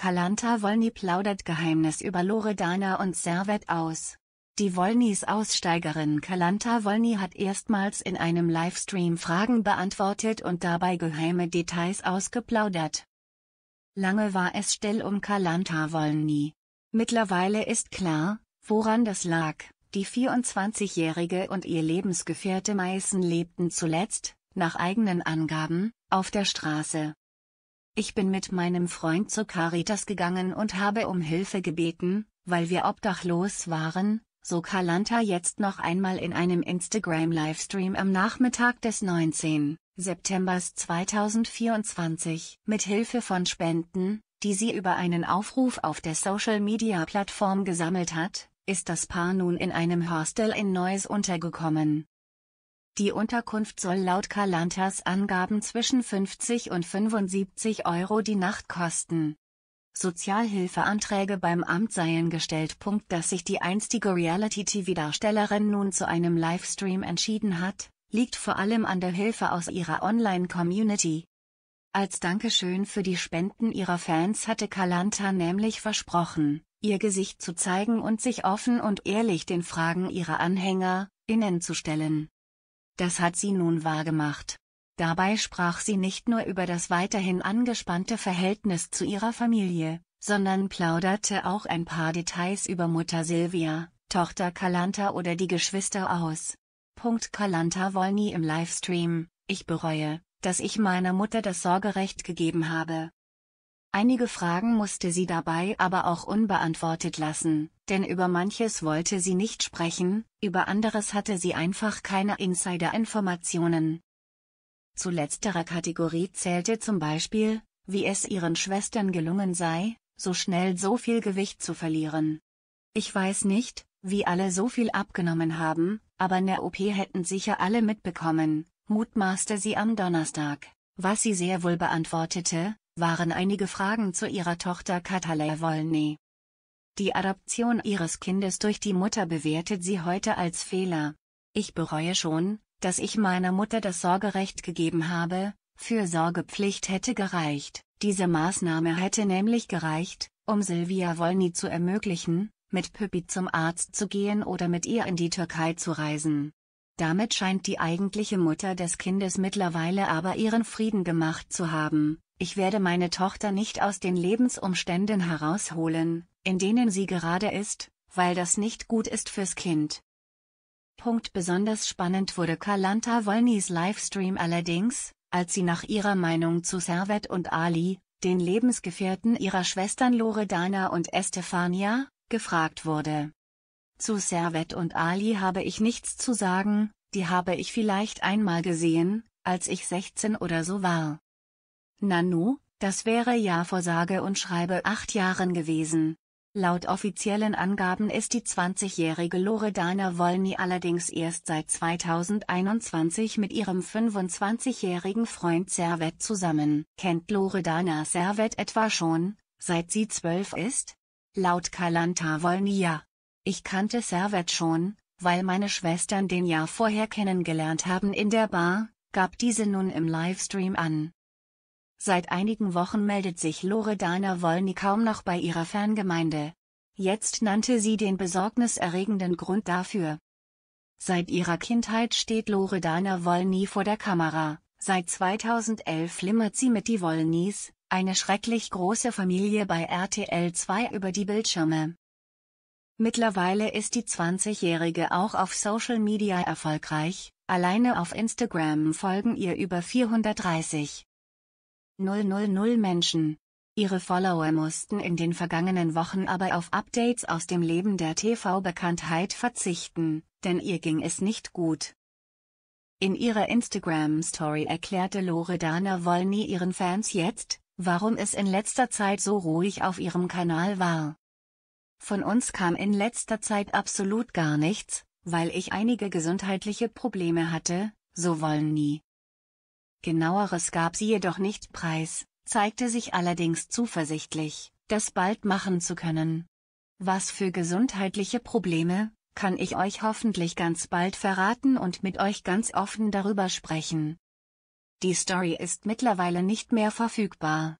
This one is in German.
Kalanta Wolny plaudert Geheimnis über Loredana und Servet aus. Die Wolnys Aussteigerin Kalanta Wolny hat erstmals in einem Livestream Fragen beantwortet und dabei geheime Details ausgeplaudert. Lange war es still um Kalanta Wolny. Mittlerweile ist klar, woran das lag. Die 24-Jährige und ihr Lebensgefährte Meißen lebten zuletzt, nach eigenen Angaben, auf der Straße. Ich bin mit meinem Freund zu Caritas gegangen und habe um Hilfe gebeten, weil wir obdachlos waren, so Kalanta jetzt noch einmal in einem Instagram-Livestream am Nachmittag des 19. September 2024. Mit Hilfe von Spenden, die sie über einen Aufruf auf der Social-Media-Plattform gesammelt hat, ist das Paar nun in einem Hostel in Neuss untergekommen. Die Unterkunft soll laut Kalantas Angaben zwischen 50 und 75 Euro die Nacht kosten. Sozialhilfeanträge beim Amt seien gestellt. Dass sich die einstige Reality-TV-Darstellerin nun zu einem Livestream entschieden hat, liegt vor allem an der Hilfe aus ihrer Online-Community. Als Dankeschön für die Spenden ihrer Fans hatte Kalanta nämlich versprochen, ihr Gesicht zu zeigen und sich offen und ehrlich den Fragen ihrer Anhänger, innen zu stellen das hat sie nun wahrgemacht. Dabei sprach sie nicht nur über das weiterhin angespannte Verhältnis zu ihrer Familie, sondern plauderte auch ein paar Details über Mutter Silvia, Tochter Kalanta oder die Geschwister aus. Punkt Kalanta nie im Livestream, ich bereue, dass ich meiner Mutter das Sorgerecht gegeben habe. Einige Fragen musste sie dabei aber auch unbeantwortet lassen, denn über manches wollte sie nicht sprechen, über anderes hatte sie einfach keine Insider-Informationen. Zu letzterer Kategorie zählte zum Beispiel, wie es ihren Schwestern gelungen sei, so schnell so viel Gewicht zu verlieren. Ich weiß nicht, wie alle so viel abgenommen haben, aber eine OP hätten sicher alle mitbekommen, mutmaßte sie am Donnerstag. Was sie sehr wohl beantwortete, waren einige Fragen zu ihrer Tochter Katalä Wolny. Die Adoption ihres Kindes durch die Mutter bewertet sie heute als Fehler. Ich bereue schon, dass ich meiner Mutter das Sorgerecht gegeben habe, für Sorgepflicht hätte gereicht. Diese Maßnahme hätte nämlich gereicht, um Silvia Wolny zu ermöglichen, mit Püppi zum Arzt zu gehen oder mit ihr in die Türkei zu reisen. Damit scheint die eigentliche Mutter des Kindes mittlerweile aber ihren Frieden gemacht zu haben. Ich werde meine Tochter nicht aus den Lebensumständen herausholen, in denen sie gerade ist, weil das nicht gut ist fürs Kind. Punkt besonders spannend wurde Kalanta Wolnys Livestream allerdings, als sie nach ihrer Meinung zu Servet und Ali, den Lebensgefährten ihrer Schwestern Loredana und Estefania, gefragt wurde. Zu Servet und Ali habe ich nichts zu sagen, die habe ich vielleicht einmal gesehen, als ich 16 oder so war. Nanu, das wäre ja vor sage und schreibe acht Jahren gewesen. Laut offiziellen Angaben ist die 20-jährige Loredana Wolny allerdings erst seit 2021 mit ihrem 25-jährigen Freund Servet zusammen. Kennt Loredana Servet etwa schon, seit sie zwölf ist? Laut Kalanta Wolny ja. Ich kannte Servet schon, weil meine Schwestern den Jahr vorher kennengelernt haben in der Bar, gab diese nun im Livestream an. Seit einigen Wochen meldet sich Loredana Wolny kaum noch bei ihrer Fangemeinde. Jetzt nannte sie den besorgniserregenden Grund dafür. Seit ihrer Kindheit steht Loredana Wolny vor der Kamera. Seit 2011 flimmert sie mit die Wolnys, eine schrecklich große Familie bei RTL 2 über die Bildschirme. Mittlerweile ist die 20-Jährige auch auf Social Media erfolgreich, alleine auf Instagram folgen ihr über 430. 000 Menschen. Ihre Follower mussten in den vergangenen Wochen aber auf Updates aus dem Leben der TV-Bekanntheit verzichten, denn ihr ging es nicht gut. In ihrer Instagram-Story erklärte Loredana Wolny ihren Fans jetzt, warum es in letzter Zeit so ruhig auf ihrem Kanal war. Von uns kam in letzter Zeit absolut gar nichts, weil ich einige gesundheitliche Probleme hatte, so Wolny genaueres gab sie jedoch nicht preis, zeigte sich allerdings zuversichtlich, das bald machen zu können. Was für gesundheitliche Probleme, kann ich euch hoffentlich ganz bald verraten und mit euch ganz offen darüber sprechen. Die Story ist mittlerweile nicht mehr verfügbar.